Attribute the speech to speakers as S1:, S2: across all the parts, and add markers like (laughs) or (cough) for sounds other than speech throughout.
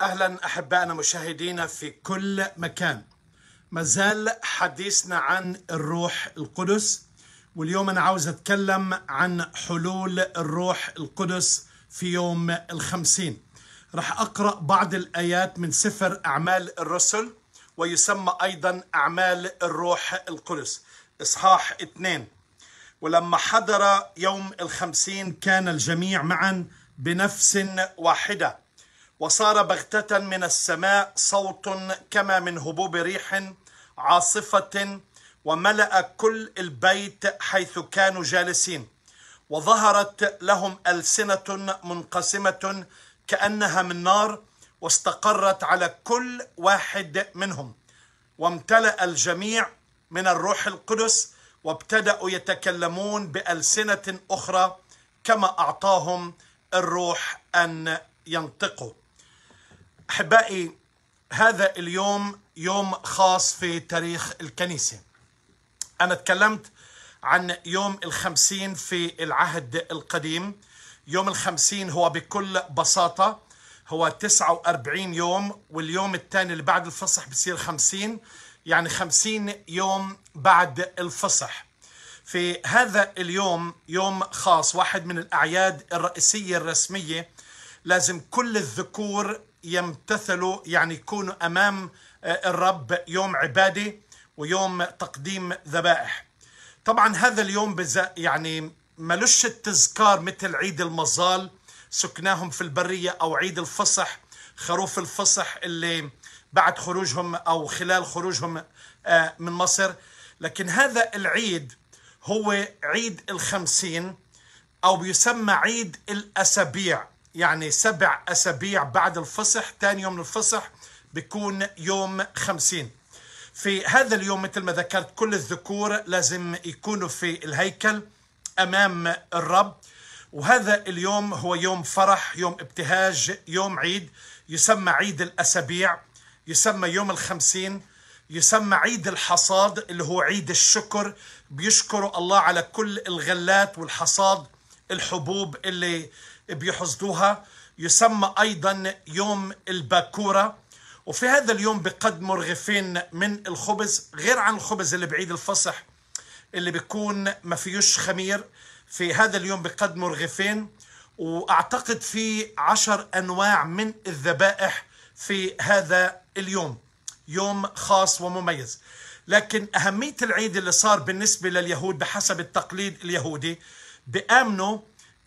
S1: اهلا احبائنا مشاهدينا في كل مكان مازال حديثنا عن الروح القدس واليوم انا عاوز اتكلم عن حلول الروح القدس في يوم الخمسين راح اقرا بعض الايات من سفر اعمال الرسل ويسمى ايضا اعمال الروح القدس اصحاح اثنين ولما حضر يوم الخمسين كان الجميع معا بنفس واحده وصار بغتة من السماء صوت كما من هبوب ريح عاصفة وملأ كل البيت حيث كانوا جالسين وظهرت لهم ألسنة منقسمة كأنها من نار واستقرت على كل واحد منهم وامتلأ الجميع من الروح القدس وابتدأوا يتكلمون بألسنة أخرى كما أعطاهم الروح أن ينطقوا احبائي هذا اليوم يوم خاص في تاريخ الكنيسه انا تكلمت عن يوم الخمسين في العهد القديم يوم الخمسين هو بكل بساطة هو 49 يوم واليوم الثاني اللي بعد الفصح بصير 50 يعني 50 يوم بعد الفصح في هذا اليوم يوم خاص واحد من الأعياد الرئيسية الرسمية لازم كل الذكور يمتثلوا يعني يكونوا امام آه، الرب يوم عباده ويوم تقديم ذبائح طبعا هذا اليوم يعني ملوش التذكار مثل عيد المظال سكناهم في البريه او عيد الفصح خروف الفصح اللي بعد خروجهم او خلال خروجهم آه، من مصر لكن هذا العيد هو عيد الخمسين او بيسمى عيد الاسابيع يعني سبع أسابيع بعد الفصح ثاني يوم الفصح بيكون يوم خمسين في هذا اليوم مثل ما ذكرت كل الذكور لازم يكونوا في الهيكل أمام الرب وهذا اليوم هو يوم فرح يوم ابتهاج يوم عيد يسمى عيد الأسابيع يسمى يوم الخمسين يسمى عيد الحصاد اللي هو عيد الشكر بيشكروا الله على كل الغلات والحصاد الحبوب اللي بيحصدوها يسمى أيضا يوم الباكورة وفي هذا اليوم بقدموا رغيفين من الخبز غير عن الخبز اللي بعيد الفصح اللي بيكون ما فيهوش خمير في هذا اليوم بقدموا رغيفين وأعتقد في عشر أنواع من الذبائح في هذا اليوم يوم خاص ومميز لكن أهمية العيد اللي صار بالنسبة لليهود بحسب التقليد اليهودي بآمنوا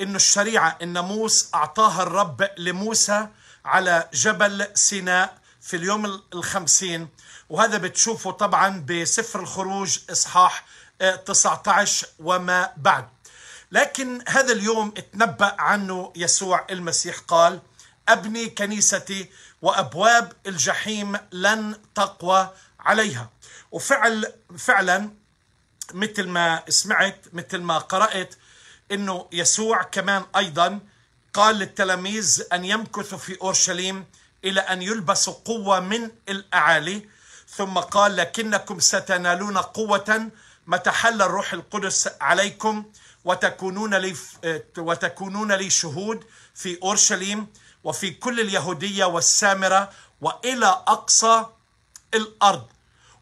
S1: انه الشريعه الناموس اعطاها الرب لموسى على جبل سيناء في اليوم الخمسين وهذا بتشوفه طبعا بسفر الخروج اصحاح 19 آه، وما بعد لكن هذا اليوم اتنبأ عنه يسوع المسيح قال أبني كنيستي وأبواب الجحيم لن تقوى عليها وفعل فعلا مثل ما سمعت مثل ما قرأت انه يسوع كمان ايضا قال للتلاميذ ان يمكثوا في اورشليم الى ان يلبسوا قوه من الاعالي ثم قال لكنكم ستنالون قوه متى حل الروح القدس عليكم وتكونون لي آه، وتكونون لي شهود في اورشليم وفي كل اليهوديه والسامره والى اقصى الارض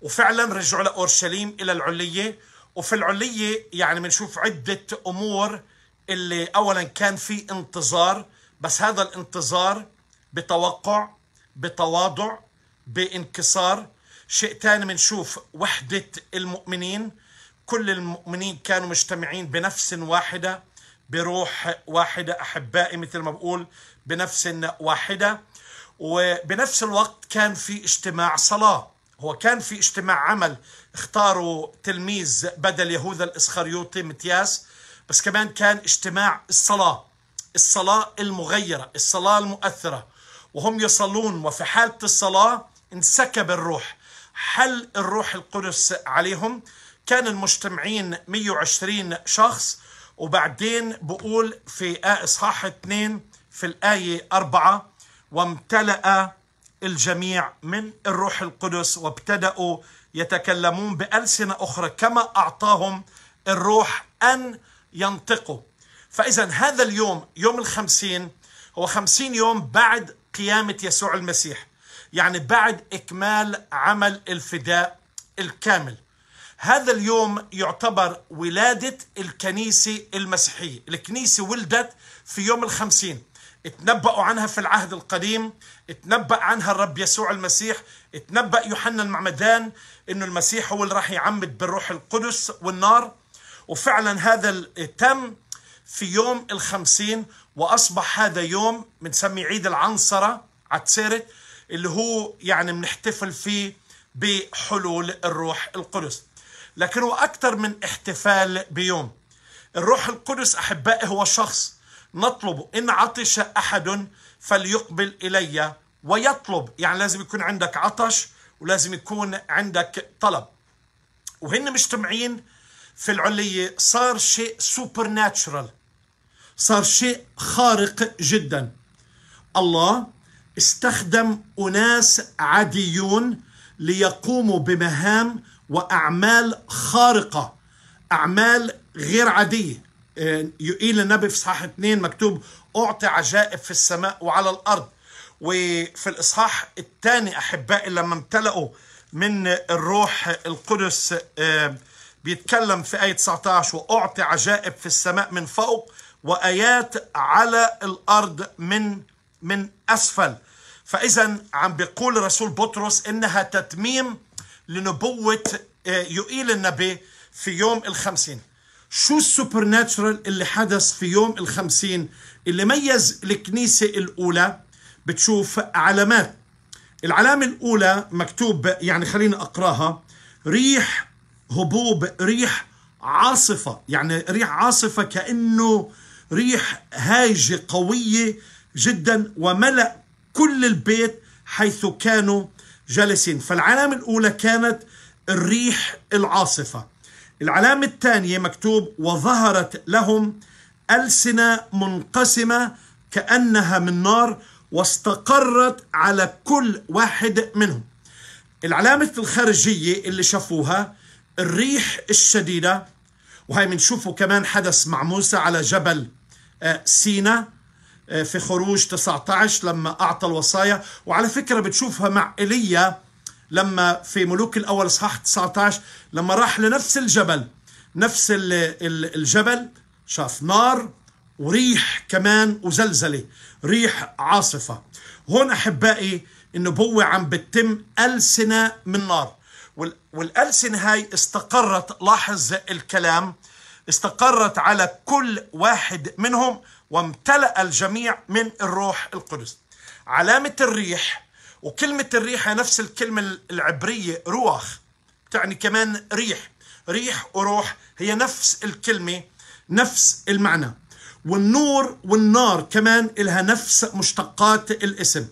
S1: وفعلا رجعوا لاورشليم الى العليه وفي العلية يعني بنشوف عدة أمور اللي أولا كان في انتظار بس هذا الانتظار بتوقع بتواضع بانكسار شيء ثاني بنشوف وحدة المؤمنين كل المؤمنين كانوا مجتمعين بنفس واحدة بروح واحدة أحبائي مثل ما بقول بنفس واحدة وبنفس الوقت كان في اجتماع صلاة هو كان في اجتماع عمل اختاروا تلميذ بدل يهوذا الاسخريوطي متياس بس كمان كان اجتماع الصلاة الصلاة المغيرة الصلاة المؤثرة وهم يصلون وفي حالة الصلاة انسكب الروح حل الروح القدس عليهم كان المجتمعين 120 شخص وبعدين بقول في آية إصحاح 2 في الآية 4 وامتلأ الجميع من الروح القدس وابتدأوا يتكلمون بألسنة أخرى كما أعطاهم الروح أن ينطقوا فإذا هذا اليوم يوم الخمسين هو خمسين يوم بعد قيامة يسوع المسيح يعني بعد إكمال عمل الفداء الكامل هذا اليوم يعتبر ولادة الكنيسة المسيحية الكنيسة ولدت في يوم الخمسين اتنبأوا عنها في العهد القديم اتنبأ عنها الرب يسوع المسيح اتنبأ يوحنا المعمدان انه المسيح هو اللي راح يعمد بالروح القدس والنار وفعلا هذا تم في يوم الخمسين وأصبح هذا يوم بنسميه عيد العنصرة عتسيرت اللي هو يعني بنحتفل فيه بحلول الروح القدس لكن هو أكثر من احتفال بيوم الروح القدس أحبائي هو شخص نطلب إن عطش أحد فليقبل إلي ويطلب يعني لازم يكون عندك عطش ولازم يكون عندك طلب وهن مجتمعين في العلية صار شيء سوبر ناتشرال صار شيء خارق جدا الله استخدم أناس عاديون ليقوموا بمهام وأعمال خارقة أعمال غير عادية يقيل النبي في اصحاح 2 مكتوب اعطي عجائب في السماء وعلى الارض وفي الاصحاح الثاني احبائي لما امتلأوا من الروح القدس آه، بيتكلم في آية 19 وأعطي عجائب في السماء من فوق وآيات على الأرض من من أسفل فإذا عم بيقول الرسول بطرس إنها تتميم لنبوة آه، يقيل النبي في يوم الخمسين شو السوبر ناتشرال اللي حدث في يوم الخمسين اللي ميز الكنيسة الأولى بتشوف علامات العلامة الأولى مكتوب يعني خليني أقراها ريح هبوب ريح عاصفة يعني ريح عاصفة كأنه ريح هاجة قوية جدا وملأ كل البيت حيث كانوا جالسين فالعلامة الأولى كانت الريح العاصفة العلامة الثانية مكتوب وظهرت لهم ألسنة منقسمة كأنها من نار واستقرت على كل واحد منهم العلامة الخارجية اللي شافوها الريح الشديدة وهي بنشوفه كمان حدث مع موسى على جبل آه، سينا آه، في خروج 19 لما أعطى الوصايا وعلى فكرة بتشوفها مع إيليا لما في ملوك الأول اصحاح 19 لما راح لنفس الجبل نفس الجبل شاف نار وريح كمان وزلزلة ريح عاصفة هون أحبائي النبوة عم بتتم ألسنة من نار والألسنة هاي استقرت لاحظ الكلام استقرت على كل واحد منهم وامتلأ الجميع من الروح القدس علامة الريح وكلمة الريح هي نفس الكلمة العبرية رواخ تعني كمان ريح ريح وروح هي نفس الكلمة نفس المعنى والنور والنار كمان لها نفس مشتقات الاسم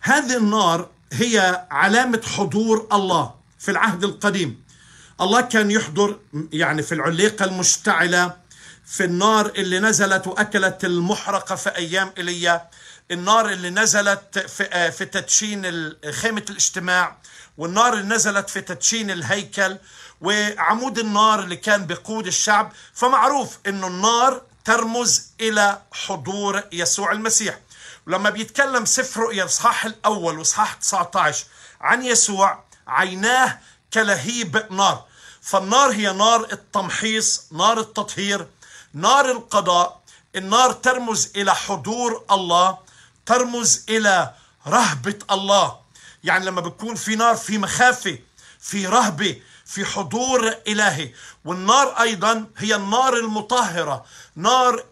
S1: هذه النار هي علامة حضور الله في العهد القديم الله كان يحضر يعني في العليقة المشتعلة في النار اللي نزلت وأكلت المحرقة في أيام إيليا النار اللي نزلت في, آه، في تدشين خيمة الاجتماع والنار اللي نزلت في تدشين الهيكل وعمود النار اللي كان بقود الشعب فمعروف انه النار ترمز الى حضور يسوع المسيح ولما بيتكلم سفر رؤيا الاصحاح الاول واصحاح 19 عن يسوع عيناه كلهيب نار فالنار هي نار التمحيص نار التطهير نار القضاء النار ترمز الى حضور الله ترمز إلى رهبة الله يعني لما بتكون في نار في مخافة في رهبة في حضور إلهي والنار أيضا هي النار المطهرة نار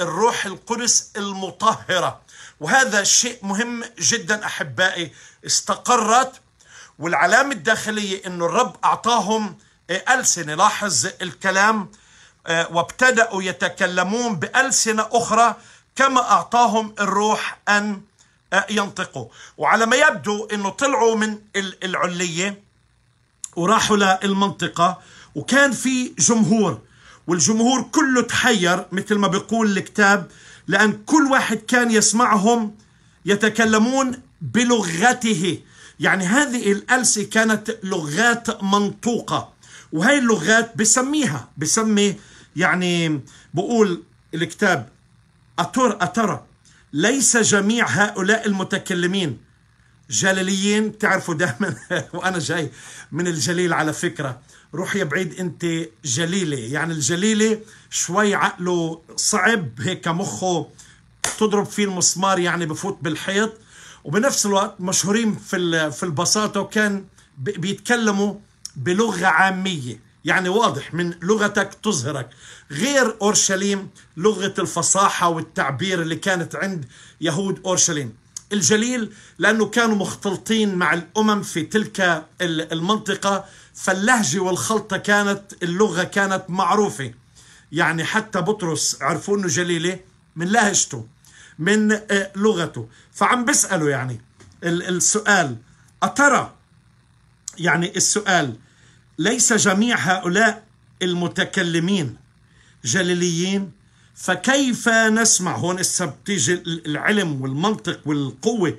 S1: الروح القدس المطهرة وهذا شيء مهم جدا أحبائي استقرت والعلامة الداخلية أن الرب أعطاهم إيه، ألسنة لاحظ الكلام إيه، وابتدأوا يتكلمون بألسنة أخرى كما أعطاهم الروح أن آه، ينطقوا وعلى ما يبدو أنه طلعوا من العلية وراحوا للمنطقة وكان في جمهور والجمهور كله تحير مثل ما بيقول الكتاب لأن كل واحد كان يسمعهم يتكلمون بلغته يعني هذه الألسة كانت لغات منطوقة وهي اللغات بسميها بسمي يعني بقول الكتاب أتر أترى ليس جميع هؤلاء المتكلمين جلاليين تعرفوا دائما (laughs) وأنا جاي من الجليل على فكرة روح يا بعيد أنت جليلة يعني الجليلة شوي عقله صعب هيك مخه تضرب فيه المسمار يعني بفوت بالحيط وبنفس الوقت مشهورين في في البساطة وكان بيتكلموا بلغة عامية يعني واضح من لغتك تظهرك غير أورشليم لغة الفصاحة والتعبير اللي كانت عند يهود أورشليم الجليل لأنه كانوا مختلطين مع الأمم في تلك المنطقة فاللهجة والخلطة كانت اللغة كانت معروفة يعني حتى بطرس عرفوا أنه جليلة من لهجته من آه، لغته فعم بسأله يعني السؤال أترى يعني السؤال ليس جميع هؤلاء المتكلمين جليليين فكيف نسمع هون بتيجي العلم والمنطق والقوة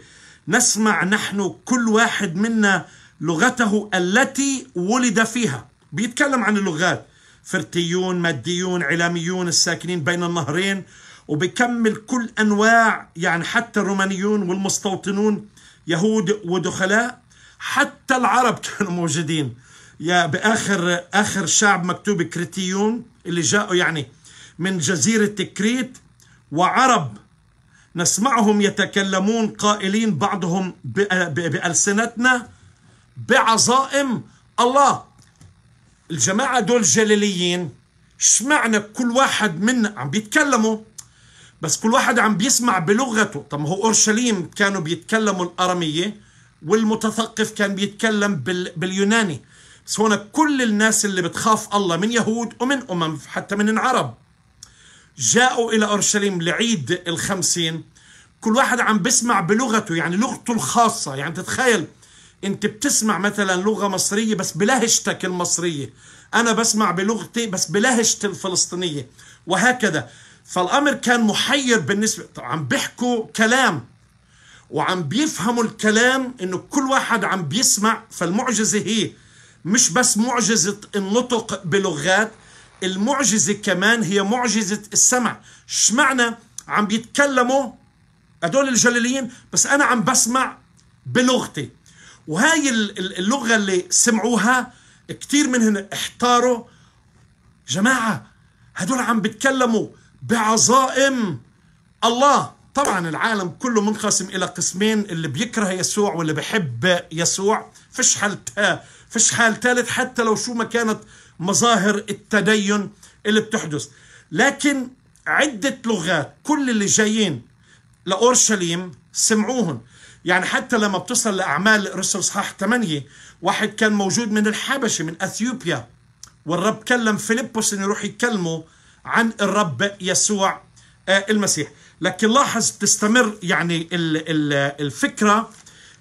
S1: نسمع نحن كل واحد منا لغته التي ولد فيها بيتكلم عن اللغات فرتيون ماديون علاميون الساكنين بين النهرين وبكمل كل أنواع يعني حتى الرومانيون والمستوطنون يهود ودخلاء حتى العرب (laughs) كانوا موجودين يا باخر اخر شعب مكتوب كريتيون اللي جاءوا يعني من جزيره كريت وعرب نسمعهم يتكلمون قائلين بعضهم بألسنتنا بعظائم الله الجماعة دول جليليين شمعنا كل واحد منا عم بيتكلموا بس كل واحد عم بيسمع بلغته طب هو أورشليم كانوا بيتكلموا الاراميه والمتثقف كان بيتكلم باليوناني بس هون كل الناس اللي بتخاف الله من يهود ومن أمم حتى من العرب جاءوا إلى أورشليم لعيد الخمسين كل واحد عم بسمع بلغته يعني لغته الخاصة يعني تتخيل أنت بتسمع مثلا لغة مصرية بس بلهجتك المصرية أنا بسمع بلغتي بس بلهجتي الفلسطينية وهكذا فالأمر كان محير بالنسبة عم بيحكوا كلام وعم بيفهموا الكلام انه كل واحد عم بيسمع فالمعجزة هي مش بس معجزة النطق بلغات المعجزة كمان هي معجزة السمع شمعنا عم بيتكلموا هدول الجليليين بس أنا عم بسمع بلغتي وهاي اللغة اللي سمعوها كتير منهم احتاروا جماعة هدول عم بيتكلموا بعظائم الله طبعا العالم كله منقسم الى قسمين اللي بيكره يسوع واللي بيحب يسوع فيش حال فيش حال ثالث حتى لو شو ما كانت مظاهر التدين اللي بتحدث لكن عدة لغات كل اللي جايين لأورشليم سمعوهم يعني حتى لما بتصل لأعمال رسل صحاح 8 واحد كان موجود من الحبشة من أثيوبيا والرب كلم فيلبس أن يروح يكلمه عن الرب يسوع آه، المسيح لكن لاحظ تستمر يعني الفكرة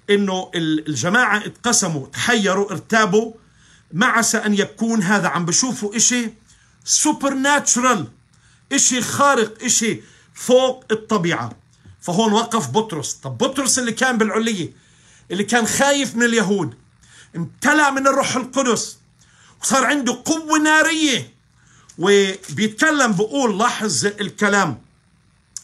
S1: انه الجماعة اتقسموا تحيروا ارتابوا ما عسى ان يكون هذا عم بشوفوا اشي سوبر ناتشرال اشي خارق اشي فوق الطبيعة فهون وقف بطرس طب بطرس اللي كان بالعلية اللي كان خايف من اليهود امتلأ من الروح القدس وصار عنده قوة نارية وبيتكلم بقول لاحظ الكلام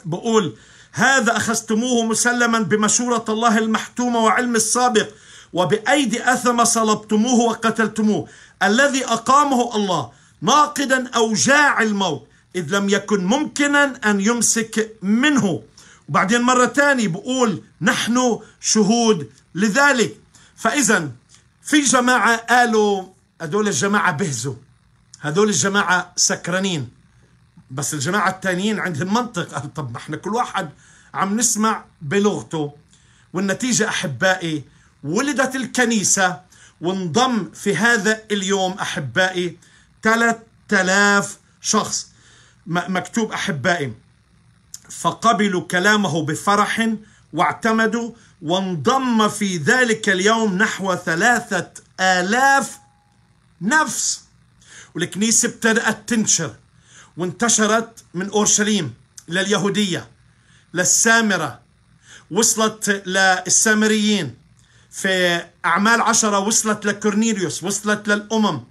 S1: بقول هذا أخذتموه مسلما بمشورة الله المحتومة وعلم السابق وبأيدي أثم صلبتموه وقتلتموه الذي أقامه الله ناقدا أوجاع الموت إذ لم يكن ممكنا أن يمسك منه وبعدين مرة ثانية بقول نحن شهود لذلك فإذا في جماعة قالوا هدول الجماعة بهزوا هدول الجماعة سكرانين بس الجماعة التانيين عندهم منطق قال طب ما احنا كل واحد عم نسمع بلغته والنتيجة أحبائي ولدت الكنيسة وانضم في هذا اليوم أحبائي 3000 شخص مكتوب أحبائي فقبلوا كلامه بفرح واعتمدوا وانضم في ذلك اليوم نحو ثلاثة آلاف نفس والكنيسة ابتدأت تنشر وانتشرت من أورشليم لليهودية للسامرة وصلت للسامريين في أعمال عشرة وصلت لكورنيليوس وصلت للأمم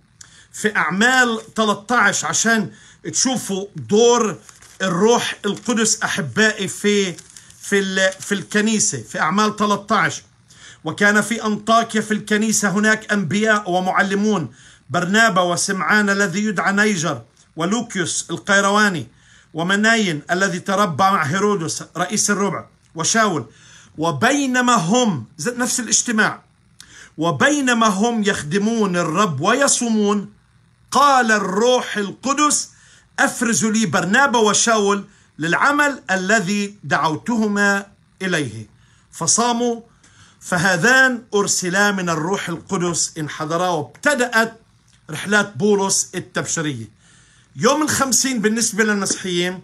S1: في أعمال 13 عشان تشوفوا دور الروح القدس أحبائي في في في الكنيسة في أعمال 13 وكان في أنطاكيا في الكنيسة هناك أنبياء ومعلمون برنابا وسمعان الذي يدعى نيجر ولوكيوس القيرواني ومناين الذي تربى مع هيرودس رئيس الربع وشاول وبينما هم نفس الاجتماع وبينما هم يخدمون الرب ويصومون قال الروح القدس افرزوا لي برنابا وشاول للعمل الذي دعوتهما اليه فصاموا فهذان ارسلا من الروح القدس انحدرا وابتدات رحلات بولس التبشريه يوم الخمسين بالنسبة للمسيحيين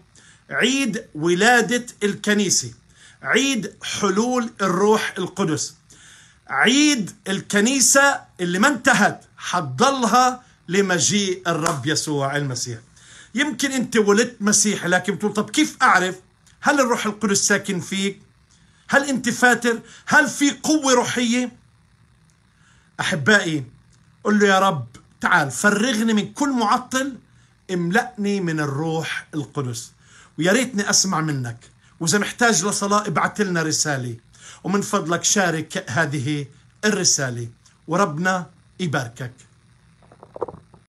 S1: عيد ولادة الكنيسة عيد حلول الروح القدس عيد الكنيسة اللي ما انتهت حتضلها لمجيء الرب يسوع المسيح يمكن انت ولدت مسيحي لكن بتقول طب كيف اعرف هل الروح القدس ساكن فيك هل انت فاتر هل في قوة روحية احبائي قل له يا رب تعال فرغني من كل معطل املأني من الروح القدس ويا ريتني أسمع منك وإذا محتاج لصلاة ابعت لنا رسالة ومن فضلك شارك هذه الرسالة وربنا يباركك